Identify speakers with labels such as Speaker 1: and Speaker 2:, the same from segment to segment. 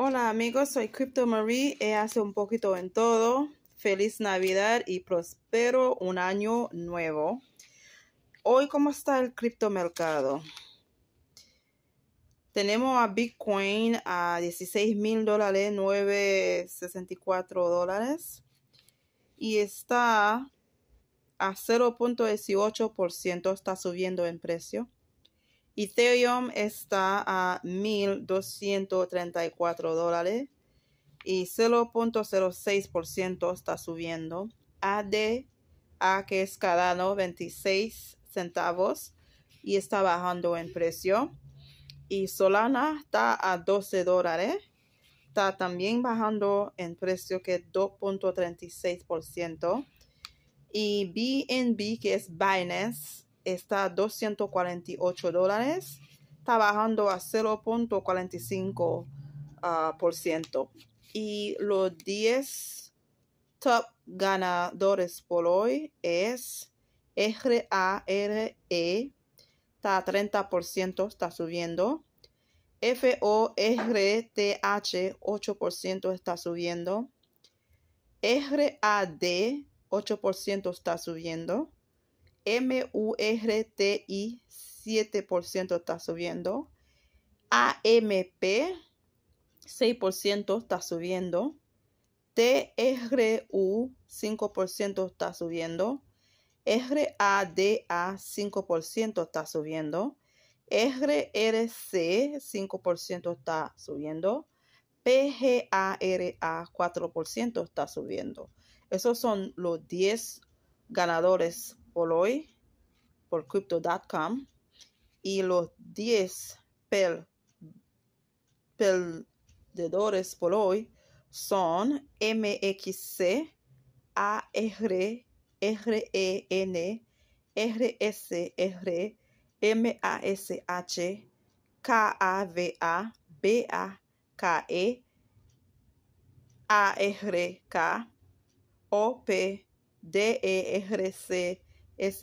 Speaker 1: Hola amigos, soy Crypto Marie, he hace un poquito en todo. Feliz Navidad y prospero un año nuevo. Hoy, ¿cómo está el criptomercado? Tenemos a Bitcoin a 16 mil dólares, 964 dólares. Y está a 0.18%, está subiendo en precio. Ethereum está a 1.234 dólares y 0.06% está subiendo. ADA que es uno 26 centavos y está bajando en precio. Y Solana está a 12 dólares. Está también bajando en precio que es 2.36%. Y BNB, que es Binance, está a 248 dólares, está bajando a 0.45%. Ah, y los 10 top ganadores por hoy es RARE, está a 30%, está subiendo. FORTH 8% está subiendo. RAD 8% está subiendo. MURTI 7% está subiendo. AMP 6% está subiendo. TRU 5% está subiendo. RADA 5% está subiendo. RRC 5% está subiendo. PGARA 4% está subiendo. Esos son los 10 ganadores por hoy por crypto.com y los 10 perdedores por hoy son MXC, r k RSR, MASH, KAVA, e ARK, OP, rc s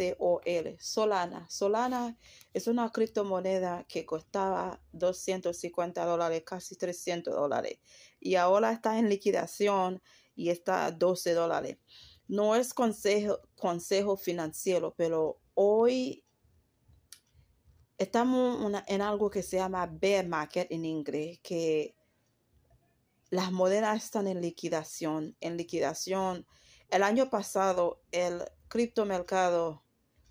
Speaker 1: Solana. Solana es una criptomoneda que costaba 250 dólares, casi 300 dólares. Y ahora está en liquidación y está a 12 dólares. No es consejo, consejo financiero, pero hoy estamos en algo que se llama bear market en inglés, que las monedas están en liquidación. En liquidación, el año pasado el criptomercado.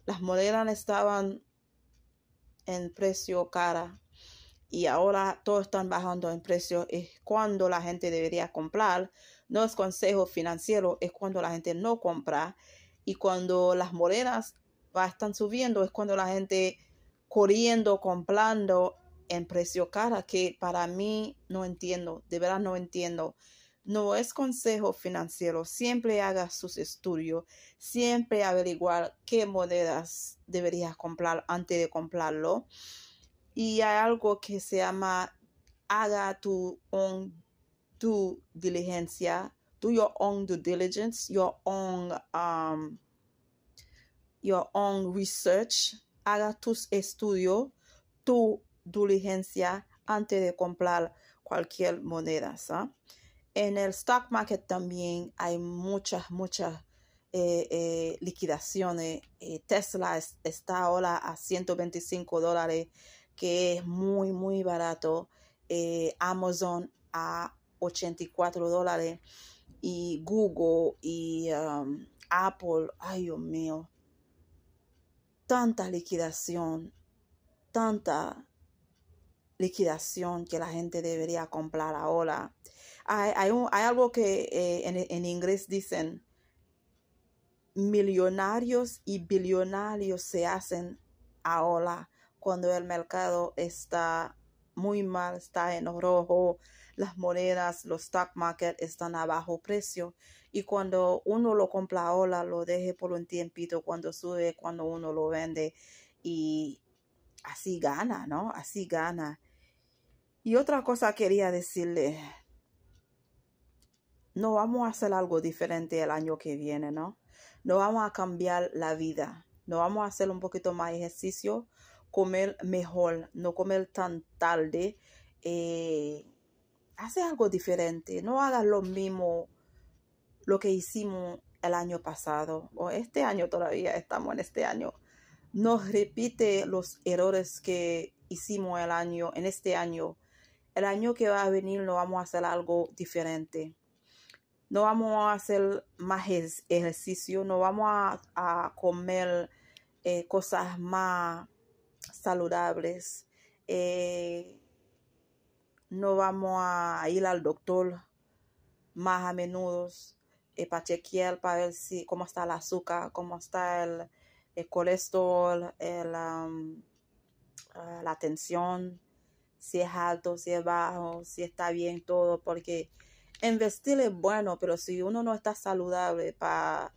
Speaker 1: Las monedas estaban en precio cara y ahora todo están bajando en precio. Es cuando la gente debería comprar. No es consejo financiero, es cuando la gente no compra. Y cuando las monedas están subiendo, es cuando la gente corriendo, comprando en precio cara, que para mí no entiendo, de verdad no entiendo. No es consejo financiero, siempre haga sus estudios, siempre averiguar qué monedas deberías comprar antes de comprarlo. Y hay algo que se llama haga tu own tu diligencia, do your own due diligence, your own um, your own research, haga tus estudios, tu diligencia antes de comprar cualquier moneda. En el stock market también hay muchas, muchas eh, eh, liquidaciones. Eh, Tesla está ahora a 125 dólares, que es muy, muy barato. Amazon a 84 dólares. Y Google y um, Apple, ay Dios mío. Tanta liquidación, tanta liquidación que la gente debería comprar ahora. Hay, algo que eh, en, en, inglés dicen, millonarios y billonarios se hacen ahora cuando el mercado está muy mal, está en rojo, las monedas, los stock market están a bajo precio y cuando uno lo compra ahora, lo deje por un tiempito, cuando sube, cuando uno lo vende y así gana, ¿no? Así gana. Y otra cosa quería decirle, no vamos a hacer algo diferente el año que viene, ¿no? No vamos a cambiar la vida, no vamos a hacer un poquito más ejercicio, comer mejor, no comer tan tarde, eh, hace algo diferente, no hagas lo mismo lo que hicimos el año pasado o este año todavía estamos en este año. No repite los errores que hicimos el año en este año. El año que va a venir no vamos a hacer algo diferente no vamos a hacer más ejercicio, no vamos a, comer eh, cosas más saludables, eh, no vamos a ir al doctor más a menudo eh, para chequear, para ver cómo está el azúcar, cómo está el, colesterol, el, um, la tensión, si es alto, si es bajo, si está bien todo, porque Investir es bueno, pero si uno no está saludable para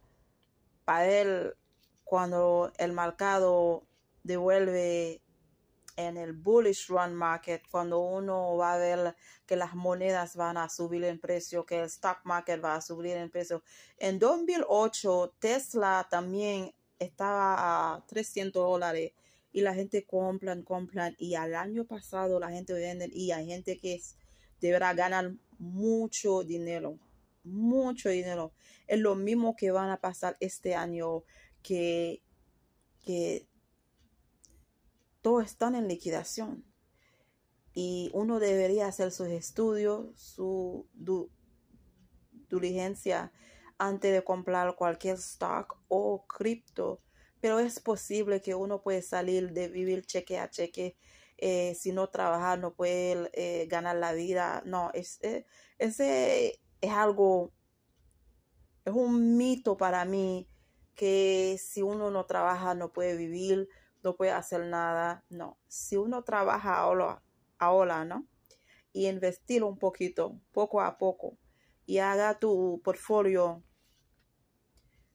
Speaker 1: pa él, cuando el mercado devuelve en el bullish run market, cuando uno va a ver que las monedas van a subir en precio, que el stock market va a subir en precio. En 2008, Tesla también estaba a 300 dólares y la gente compran, compran y al año pasado la gente vende y hay gente que es deberá ganar mucho dinero, mucho dinero. Es lo mismo que van a pasar este año que, que todos están en liquidación. Y uno debería hacer sus estudios, su diligencia antes de comprar cualquier stock o cripto. Pero es posible que uno puede salir de vivir cheque a cheque eh, si no trabaja no puede eh, ganar la vida. No, es, eh, ese es algo, es un mito para mí que si uno no trabaja no puede vivir, no puede hacer nada. No, si uno trabaja ahora, ahora ¿no? Y investir un poquito, poco a poco, y haga tu portfolio.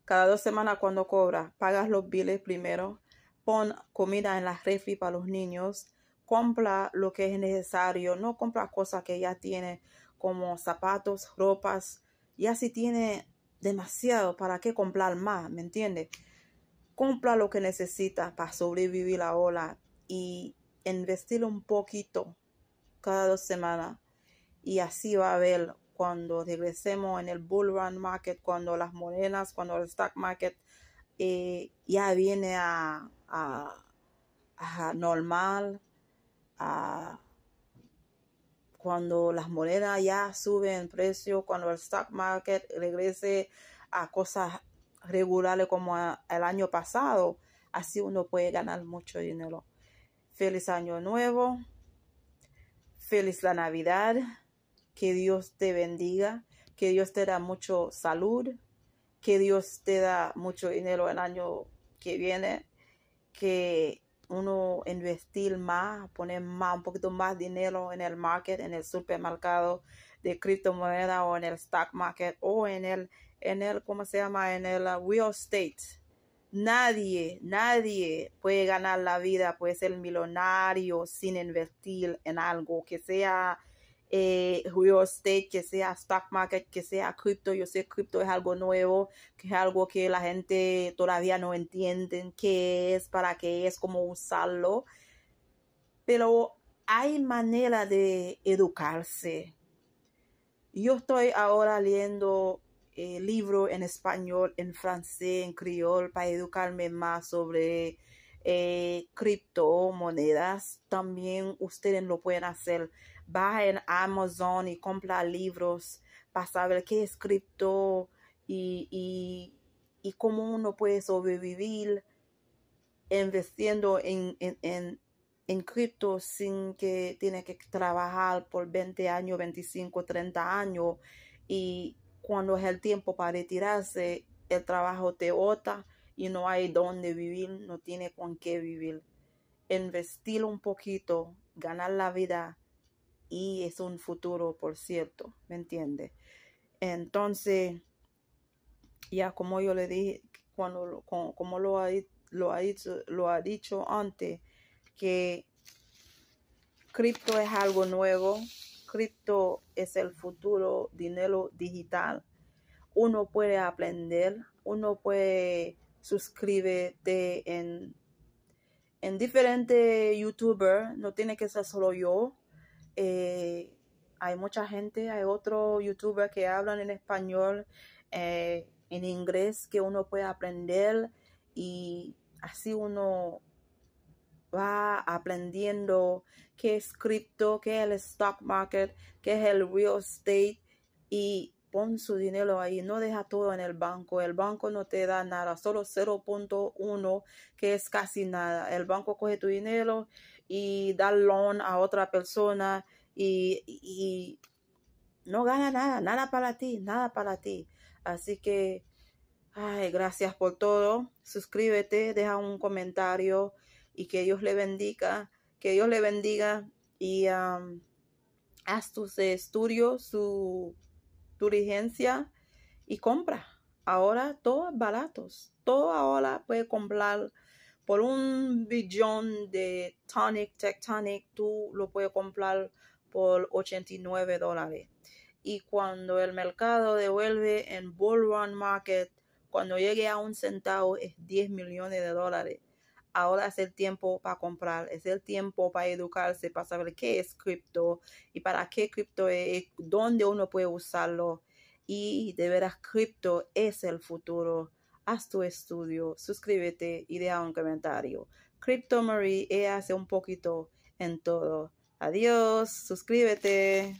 Speaker 1: Cada dos semanas cuando cobras, pagas los biles primero, pon comida en la refri para los niños, compra lo que es necesario, no compra cosas que ya tiene como zapatos, ropas, ya si tiene demasiado, ¿para qué comprar más? ¿Me entiende? Compra lo que necesita para sobrevivir la ola. y investir un poquito cada dos semanas y así va a ver cuando regresemos en el bull run market, cuando las monedas, cuando el stock market eh, ya viene a normal, cuando las monedas ya suben precio, cuando el stock market regrese a cosas regulares como el año pasado, así uno puede ganar mucho dinero. Feliz año nuevo, feliz la Navidad, que Dios te bendiga, que Dios te da mucho salud, que Dios te da mucho dinero el año que viene, que uno investir más, poner más, un poquito más dinero en el market, en el supermercado de criptomoneda o en el stock market o en el, en el, ¿cómo se llama? En el uh, real estate. Nadie, nadie puede ganar la vida, puede ser millonario sin invertir en algo que sea real eh, estate, que sea stock market, que sea cripto. Yo sé que cripto es algo nuevo, que es algo que la gente todavía no entiende qué es, para qué es, cómo usarlo. Pero hay manera de educarse. Yo estoy ahora leyendo eh, libros en español, en francés, en criol, para educarme más sobre eh, cripto monedas, También ustedes lo pueden hacer. Baja en Amazon y compra libros para saber qué escrito y, y, cómo uno puede sobrevivir invirtiendo en, en, en, en cripto sin que tiene que trabajar por 20 años, 25, 30 años y cuando es el tiempo para retirarse, el trabajo te ota y no hay dónde vivir, no tiene con qué vivir. Investir un poquito, ganar la vida y es un futuro, por cierto, ¿me entiende? Entonces, ya como yo le dije, cuando, como, lo, ha, lo, ha dicho, lo ha dicho antes, que cripto es algo nuevo, cripto es el futuro, dinero digital. Uno puede aprender, uno puede suscribirte en, en diferentes youtubers, no tiene que ser solo yo eh, hay mucha gente, hay otros youtubers que hablan en español, eh, en inglés, que uno puede aprender y así uno va aprendiendo qué es cripto, qué es el stock market, qué es el real estate y pon su dinero ahí, no deja todo en el banco, el banco no te da nada, solo 0.1 que es casi nada, el banco coge tu dinero y dar loan a otra persona y, y, no gana nada, nada para ti, nada para ti. Así que, ay, gracias por todo. Suscríbete, deja un comentario y que Dios le bendiga, que Dios le bendiga y haz tus estudios, su tu diligencia y compra. Ahora todo es barato. Todo ahora puede comprar por un billón de Tonic Tectonic, tú lo puedes comprar por 89 dólares. Y cuando el mercado devuelve en Bull Run Market, cuando llegue a un centavo es 10 millones de dólares. Ahora es el tiempo para comprar, es el tiempo para educarse, para saber qué es cripto y para qué cripto es, dónde uno puede usarlo. Y de veras, cripto es el futuro haz tu estudio, suscríbete y deja un comentario. Crypto Marie hace un poquito en todo. Adiós, suscríbete.